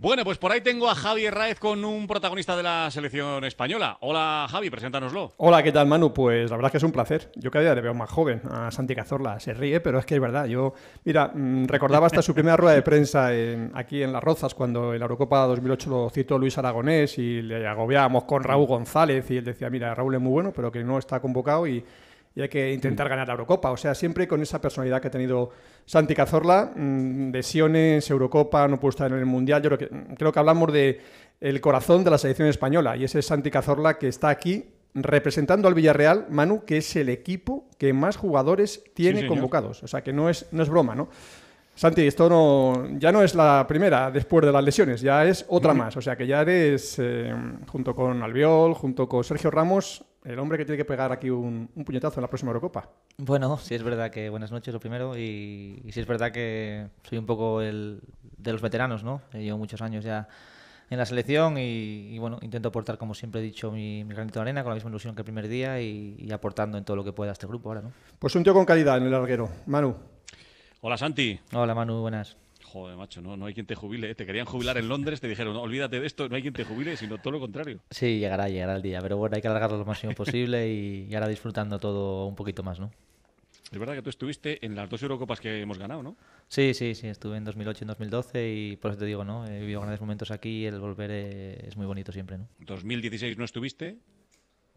Bueno, pues por ahí tengo a Javi Raez con un protagonista de la selección española. Hola Javi, preséntanoslo. Hola, ¿qué tal Manu? Pues la verdad es que es un placer. Yo cada día le veo más joven a Santi Cazorla. Se ríe, pero es que es verdad. Yo, mira, mm, recordaba hasta su primera rueda de prensa aquí en Las Rozas, cuando en la Eurocopa 2008 lo citó Luis Aragonés y le agobiábamos con Raúl González y él decía, mira, Raúl es muy bueno, pero que no está convocado y y hay que intentar mm. ganar la Eurocopa. O sea, siempre con esa personalidad que ha tenido Santi Cazorla, lesiones, mm, Eurocopa, no pudo estar en el Mundial. Yo mm, creo que, hablamos de el corazón de la selección española y ese Santi Cazorla que está aquí representando al Villarreal, Manu, que es el equipo que más jugadores tiene convocados. O sea, que no es, no es broma, ¿no? Santi, esto no, ya no es la primera después de las lesiones, ya es otra más. O sea que ya eres, eh, junto con Albiol, junto con Sergio Ramos, el hombre que tiene que pegar aquí un, puñetazo en la próxima Eurocopa. Bueno, sí es verdad que buenas noches lo primero y, sí es verdad que soy un poco el de los veteranos, ¿no? Eh, llevo muchos años ya en la selección y, bueno, intento aportar, como siempre he dicho, mi, granito de arena con la misma ilusión que el primer día y, y, aportando en todo lo que pueda a este grupo ahora, ¿no? Pues un tío con calidad en el larguero. Manu. Hola Santi. Hola Manu, buenas. Joder, macho, no, no hay quien te jubile. ¿eh? Te querían jubilar en Londres, te dijeron, olvídate de esto, no hay quien te jubile, sino todo lo contrario. Sí, llegará, llegará el día, pero bueno, hay que alargarlo lo máximo posible y, ahora disfrutando todo un poquito más, ¿no? Es verdad que tú estuviste en las dos Eurocopas que hemos ganado, ¿no? Sí, sí, sí, estuve en 2008 y en 2012 y por eso te digo, ¿no? He vivido grandes momentos aquí y el volver eh, es muy bonito siempre, ¿no? 2016 no estuviste,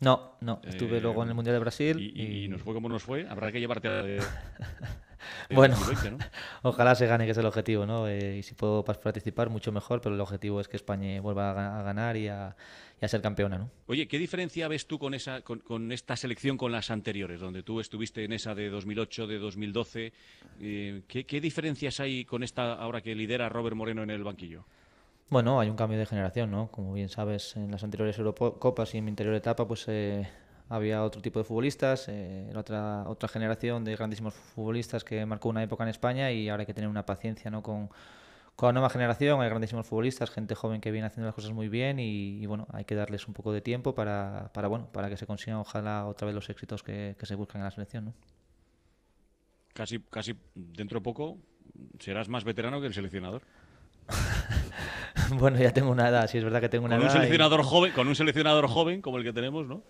no, no. Estuve eh, luego en el Mundial de Brasil. Y, nos fue como nos fue. Habrá que llevarte a... bueno, ojalá se gane, que es el objetivo, ¿no? Eh, y si puedo participar, mucho mejor, pero el objetivo es que España vuelva a ganar y a, ser campeona, ¿no? Oye, ¿qué diferencia ves tú con, esa, con, esta selección con las anteriores, donde tú estuviste en esa de 2008, de 2012? Eh, ¿qué, diferencias hay con esta ahora que lidera Robert Moreno en el banquillo? Bueno, hay un cambio de generación, ¿no? Como bien sabes, en las anteriores Eurocopas y en mi interior etapa, pues eh, había otro tipo de futbolistas, eh, otra, otra generación de grandísimos futbolistas que marcó una época en España y ahora hay que tener una paciencia con, la nueva generación, hay grandísimos futbolistas, gente joven que viene haciendo las cosas muy bien y, bueno, hay que darles un poco de tiempo para, bueno, para que se consigan ojalá otra vez los éxitos que, se buscan en la selección. Casi, casi dentro de poco serás más veterano que el seleccionador. bueno, ya tengo una edad, sí es verdad que tengo una edad. seleccionador joven, con un seleccionador joven como el que tenemos, ¿no?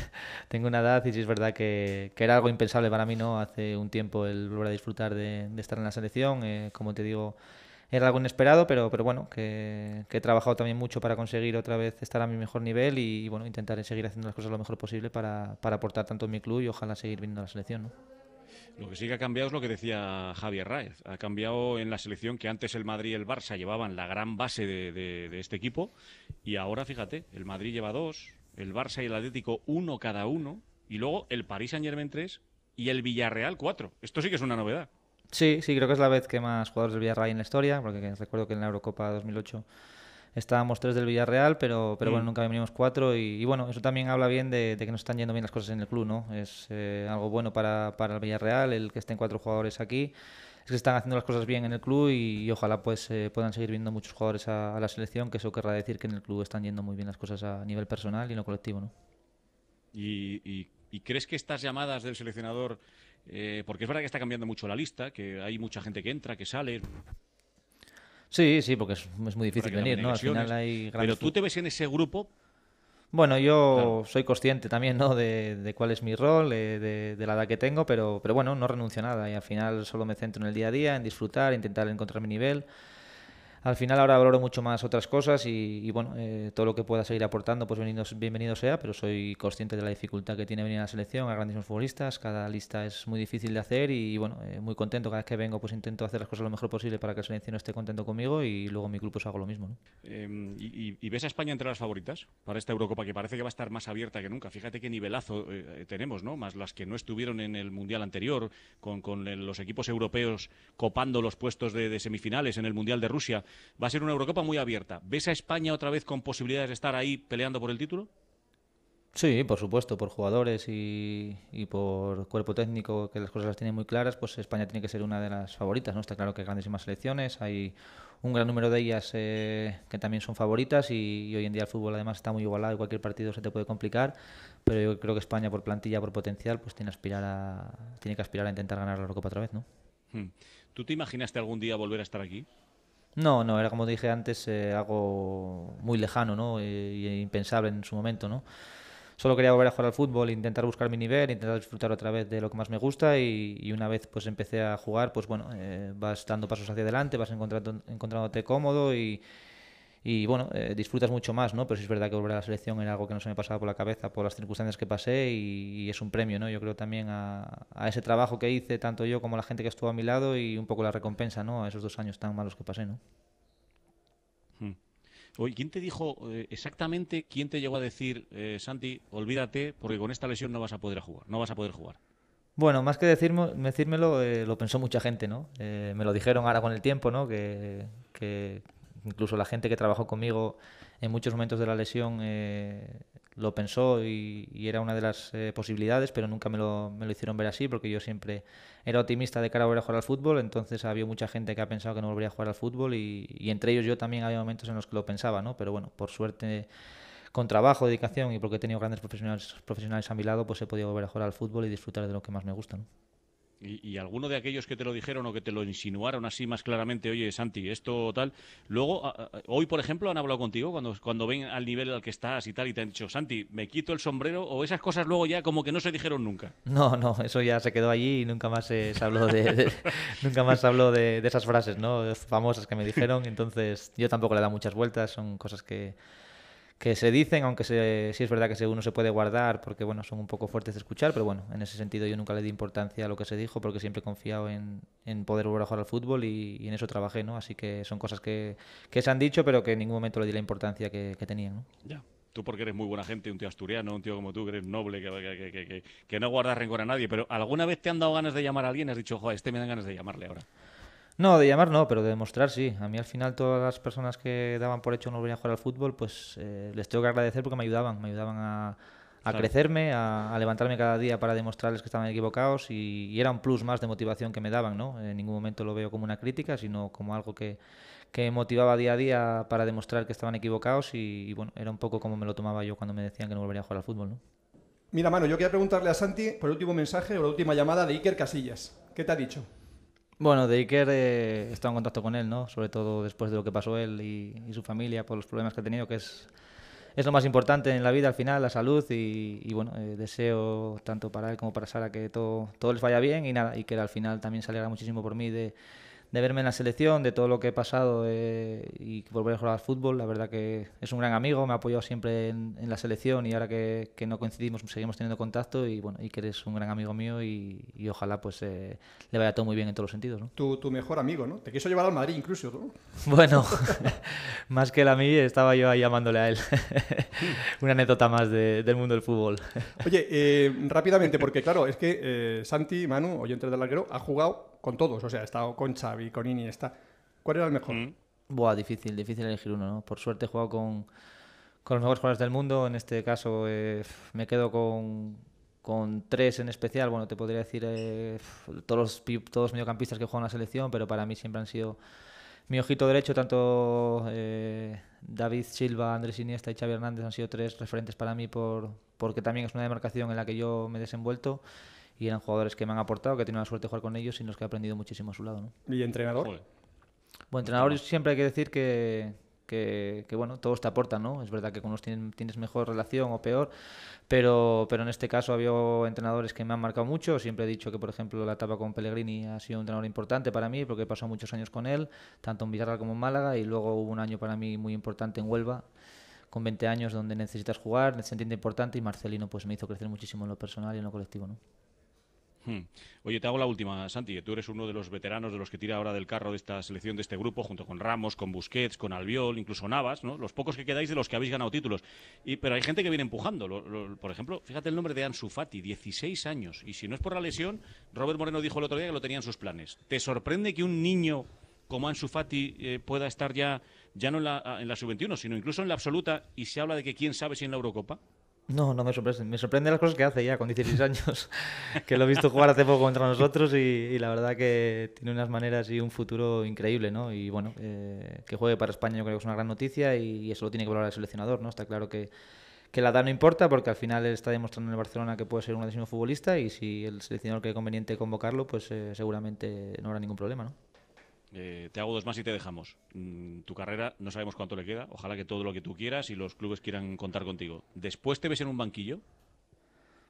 tengo una edad y sí es verdad que, era algo impensable para mí, ¿no? Hace un tiempo el volver a disfrutar de, estar en la selección, eh, como te digo, era algo inesperado, pero, pero bueno, que, he trabajado también mucho para conseguir otra vez estar a mi mejor nivel y, bueno, intentar seguir haciendo las cosas lo mejor posible para, aportar tanto a mi club y ojalá seguir viendo la selección, ¿no? Lo que sí que ha cambiado es lo que decía Javier Raez. Ha cambiado en la selección que antes el Madrid y el Barça llevaban la gran base de, este equipo y ahora, fíjate, el Madrid lleva dos, el Barça y el Atlético uno cada uno y luego el París Saint Germain tres y el Villarreal cuatro. Esto sí que es una novedad. Sí, sí, creo que es la vez que más jugadores del Villarreal en la historia, porque recuerdo que en la Eurocopa 2008 estábamos tres del Villarreal, pero, pero bueno, mm. nunca venimos cuatro y, bueno, eso también habla bien de, que nos están yendo bien las cosas en el club, ¿no? Es eh, algo bueno para, para, el Villarreal, el que estén cuatro jugadores aquí, es que se están haciendo las cosas bien en el club y, ojalá pues eh, puedan seguir viendo muchos jugadores a, la selección, que eso querrá decir que en el club están yendo muy bien las cosas a nivel personal y en lo colectivo, ¿no? ¿Y, y, crees que estas llamadas del seleccionador, eh, porque es verdad que está cambiando mucho la lista, que hay mucha gente que entra, que sale, Sí, sí, porque es, muy difícil venir, ¿no? Al final hay Pero tú te ves en ese grupo bueno, yo soy consciente también ¿no? de, cuál es mi rol, eh, de, la edad que tengo, pero, pero bueno, no renuncio a nada y al final solo me centro en el día a día, en disfrutar, intentar encontrar mi nivel al final ahora valoro mucho más otras cosas y, bueno, eh, todo lo que pueda seguir aportando, pues bienvenido, sea, pero soy consciente de la dificultad que tiene venir a la selección, a grandísimos futbolistas, cada lista es muy difícil de hacer y bueno, eh, muy contento, cada vez que vengo pues intento hacer las cosas lo mejor posible para que el selección esté contento conmigo y luego mi grupo pues, hago lo mismo. Em, ¿y, ves a España entre las favoritas para esta Eurocopa que parece que va a estar más abierta que nunca? Fíjate qué nivelazo eh, tenemos, ¿no? Más las que no estuvieron en el Mundial anterior, con, los equipos europeos copando los puestos de semifinales en el Mundial de Rusia va a ser una Eurocopa muy abierta. ¿Ves a España otra vez con posibilidades de estar ahí peleando por el título? Sí, por supuesto, por jugadores y, por cuerpo técnico, que las cosas las tienen muy claras, pues España tiene que ser una de las favoritas, ¿no? Está claro que hay grandísimas selecciones, hay un gran número de ellas eh, que también son favoritas y, hoy en día el fútbol además está muy igualado y cualquier partido se te puede complicar, pero yo creo que España por plantilla, por potencial, pues tiene, aspirar tiene que aspirar a intentar ganar la Eurocopa otra vez, ¿no? Hmm. ¿Tú te imaginaste algún día volver a estar aquí? No, no, era como dije antes, eh, algo muy lejano ¿no? Eh, e, impensable en su momento. ¿no? Solo quería volver a jugar al fútbol, intentar buscar mi nivel, intentar disfrutar otra vez de lo que más me gusta y, una vez pues empecé a jugar, pues bueno, eh, vas dando pasos hacia adelante, vas encontrando, encontrándote cómodo y, y bueno, eh, disfrutas mucho más, ¿no? Pero sí es verdad que volver a la selección era algo que no se me pasaba por la cabeza por las circunstancias que pasé y, es un premio, ¿no? Yo creo también a, ese trabajo que hice, tanto yo como la gente que estuvo a mi lado y un poco la recompensa, ¿no? A esos dos años tan malos que pasé, ¿no? Hmm. ¿quién te dijo eh, exactamente, quién te llegó a decir, eh, Santi, olvídate porque con esta lesión no vas a poder jugar, no vas a poder jugar? Bueno, más que decirme, decírmelo, lo pensó mucha gente, ¿no? me lo dijeron ahora con el tiempo, ¿no? que, Incluso la gente que trabajó conmigo en muchos momentos de la lesión eh, lo pensó y, era una de las eh, posibilidades, pero nunca me lo, hicieron ver así porque yo siempre era optimista de cara a volver a jugar al fútbol, entonces había mucha gente que ha pensado que no volvería a jugar al fútbol y, entre ellos yo también había momentos en los que lo pensaba, ¿no? Pero bueno, por suerte con trabajo, dedicación y porque he tenido grandes profesionales, profesionales a mi lado, pues he podido volver a jugar al fútbol y disfrutar de lo que más me gusta y, y, alguno de aquellos que te lo dijeron o que te lo insinuaron así más claramente, oye, Santi, esto tal, luego, hoy, por ejemplo, han hablado contigo cuando, cuando ven al nivel al que estás y tal, y te han dicho, Santi, me quito el sombrero, o esas cosas luego ya como que no se dijeron nunca. No, no, eso ya se quedó allí y nunca más se habló de, nunca más habló de, esas frases, ¿no? Famosas que me dijeron, entonces yo tampoco le he dado muchas vueltas, son cosas que que se dicen, aunque sí es verdad que uno se puede guardar porque bueno, son un poco fuertes de escuchar, pero bueno, en ese sentido yo nunca le di importancia a lo que se dijo porque siempre he confiado en, en poder volver a jugar al fútbol y, en eso trabajé, ¿no? Así que son cosas que, que, se han dicho, pero que en ningún momento le di la importancia que, tenían, ¿no? Ya. Tú porque eres muy buena gente, un tío asturiano, un tío como tú, que eres noble, que, que no guardas rencor a nadie, pero ¿alguna vez te han dado ganas de llamar a alguien? Has dicho, joder, este me dan ganas de llamarle ahora. No, de llamar no, pero de demostrar sí. A mí al final todas las personas que daban por hecho no volverían a jugar al fútbol, pues eh, les tengo que agradecer porque me ayudaban, me ayudaban a, crecerme, a, levantarme cada día para demostrarles que estaban equivocados y, era un plus más de motivación que me daban, ¿no? En ningún momento lo veo como una crítica, sino como algo que, motivaba día a día para demostrar que estaban equivocados y, bueno, era un poco como me lo tomaba yo cuando me decían que no volvería a jugar al fútbol, ¿no? Mira, mano, yo quería preguntarle a Santi por el último mensaje o la última llamada de Iker Casillas. ¿Qué te ha dicho? Bueno, de Iker eh, he estado en contacto con él, ¿no? Sobre todo después de lo que pasó él y, su familia por los problemas que ha tenido, que es, es lo más importante en la vida al final, la salud. Y, bueno, eh, deseo tanto para él como para Sara que todo, todo les vaya bien y nada, y que al final también saliera muchísimo por mí de de verme en la selección, de todo lo que he pasado eh, y volver a jugar al fútbol. La verdad que es un gran amigo, me ha apoyado siempre en, la selección y ahora que, no coincidimos seguimos teniendo contacto y bueno, y que eres un gran amigo mío y, ojalá pues eh, le vaya todo muy bien en todos los sentidos. ¿no? Tu, mejor amigo, ¿no? Te quiso llevar al Madrid incluso, ¿no? Bueno, más que él a mí, estaba yo ahí llamándole a él. Una anécdota más del mundo del fútbol. Oye, eh, rápidamente, porque claro, es que Santi, Manu, oyentes del larguero, ha jugado con todos, o sea, he estado con Xavi, con Iniesta. ¿Cuál era el mejor? Mm. Buah, difícil, difícil elegir uno, ¿no? Por suerte he jugado con, con los mejores jugadores del mundo, en este caso eh, me quedo con, con tres en especial, bueno, te podría decir eh, todos los todos mediocampistas que juegan la selección, pero para mí siempre han sido mi ojito derecho, tanto eh, David Silva, Andrés Iniesta y Xavi Hernández han sido tres referentes para mí por, porque también es una demarcación en la que yo me he desenvuelto y eran jugadores que me han aportado, que he tenido la suerte de jugar con ellos y los que he aprendido muchísimo a su lado. ¿no? ¿Y entrenador? Bueno, pues entrenador siempre hay que decir que, que, bueno, todos te aportan, ¿no? Es verdad que con unos tienes, mejor relación o peor, pero, pero en este caso había entrenadores que me han marcado mucho. Siempre he dicho que, por ejemplo, la etapa con Pellegrini ha sido un entrenador importante para mí porque he pasado muchos años con él, tanto en Villarreal como en Málaga, y luego hubo un año para mí muy importante en Huelva, con 20 años, donde necesitas jugar, se entiende importante, y Marcelino pues me hizo crecer muchísimo en lo personal y en lo colectivo, ¿no? Hmm. Oye, te hago la última, Santi, que tú eres uno de los veteranos de los que tira ahora del carro de esta selección, de este grupo, junto con Ramos, con Busquets, con Albiol, incluso Navas, ¿no? Los pocos que quedáis de los que habéis ganado títulos. Y, pero hay gente que viene empujando. por ejemplo, fíjate el nombre de Ansu Fati, 16 años. Y si no es por la lesión, Robert Moreno dijo el otro día que lo tenían sus planes. ¿Te sorprende que un niño como Ansu Fati eh, pueda estar ya, ya no en la, en la sub-21, sino incluso en la absoluta, y se habla de que quién sabe si en la Eurocopa? No, no me sorprende. Me sorprende las cosas que hace ya con 16 años, que lo he visto jugar hace poco contra nosotros y, la verdad que tiene unas maneras y un futuro increíble, ¿no? Y bueno, eh, que juegue para España yo creo que es una gran noticia y, eso lo tiene que valorar el seleccionador, ¿no? Está claro que, la edad no importa porque al final él está demostrando en el Barcelona que puede ser un adhesivo futbolista y si el seleccionador cree conveniente convocarlo, pues eh, seguramente no habrá ningún problema, ¿no? Eh, te hago dos más y te dejamos. Mm, tu carrera no sabemos cuánto le queda. Ojalá que todo lo que tú quieras y los clubes quieran contar contigo. ¿Después te ves en un banquillo?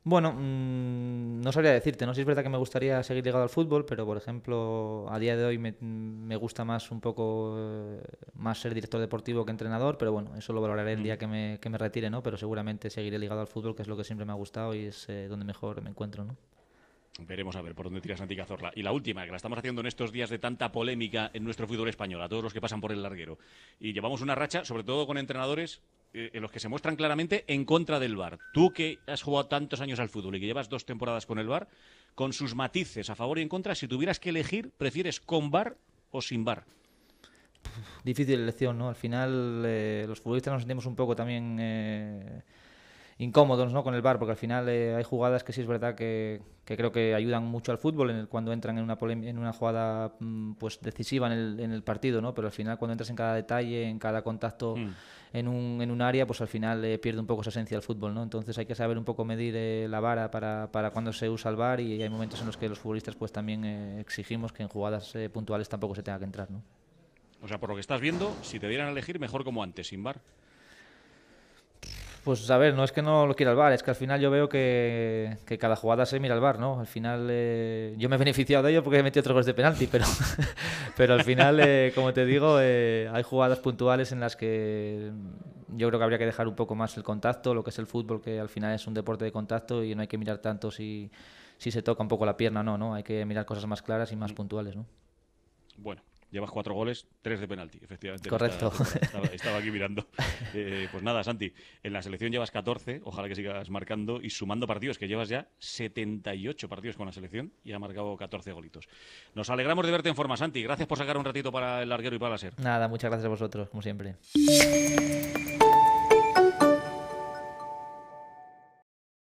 Bueno, mm, no sabría decirte, no sé si es verdad que me gustaría seguir ligado al fútbol, pero por ejemplo, a día de hoy me, gusta más un poco eh, más ser director deportivo que entrenador, pero bueno, eso lo valoraré el mm. día que me, retire, ¿no? Pero seguramente seguiré ligado al fútbol, que es lo que siempre me ha gustado y es eh, donde mejor me encuentro, ¿no? Veremos a ver por dónde tira Santi Cazorla. Y la última, que la estamos haciendo en estos días de tanta polémica en nuestro fútbol español, a todos los que pasan por el larguero. Y llevamos una racha, sobre todo con entrenadores eh, en los que se muestran claramente en contra del Bar Tú que has jugado tantos años al fútbol y que llevas dos temporadas con el Bar con sus matices a favor y en contra, si tuvieras que elegir, ¿prefieres con Bar o sin Bar Difícil elección, ¿no? Al final eh, los futbolistas nos sentimos un poco también... Eh, incómodos ¿no? con el bar porque al final eh, hay jugadas que sí es verdad que, creo que ayudan mucho al fútbol en el, cuando entran en una, en una jugada mm, pues, decisiva en el, partido, ¿no? pero al final cuando entras en cada detalle, en cada contacto mm. en, un, en, un, área, pues al final eh, pierde un poco esa esencia del fútbol. ¿no? Entonces hay que saber un poco medir eh, la vara para, cuando se usa el bar y hay momentos en los que los futbolistas pues, también exigimos que en jugadas puntuales tampoco se tenga que entrar. ¿no? O sea, por lo que estás viendo, si te dieran a elegir, mejor como antes, sin bar pues a ver, no es que no lo quiera el bar, es que al final yo veo que, cada jugada se mira al bar, ¿no? Al final eh, yo me he beneficiado de ello porque he metido otros goles de penalti, pero, pero al final, eh, como te digo, eh, hay jugadas puntuales en las que yo creo que habría que dejar un poco más el contacto, lo que es el fútbol, que al final es un deporte de contacto y no hay que mirar tanto si, si se toca un poco la pierna, no, no, hay que mirar cosas más claras y más mm. puntuales, ¿no? Bueno, Llevas cuatro goles, tres de penalti, efectivamente. Correcto. Estaba, aquí mirando. Eh, pues nada, Santi, en la selección llevas 14, ojalá que sigas marcando y sumando partidos, que llevas ya 78 partidos con la selección y ha marcado 14 golitos. Nos alegramos de verte en forma, Santi. Gracias por sacar un ratito para el larguero y para la SER. Nada, muchas gracias a vosotros, como siempre.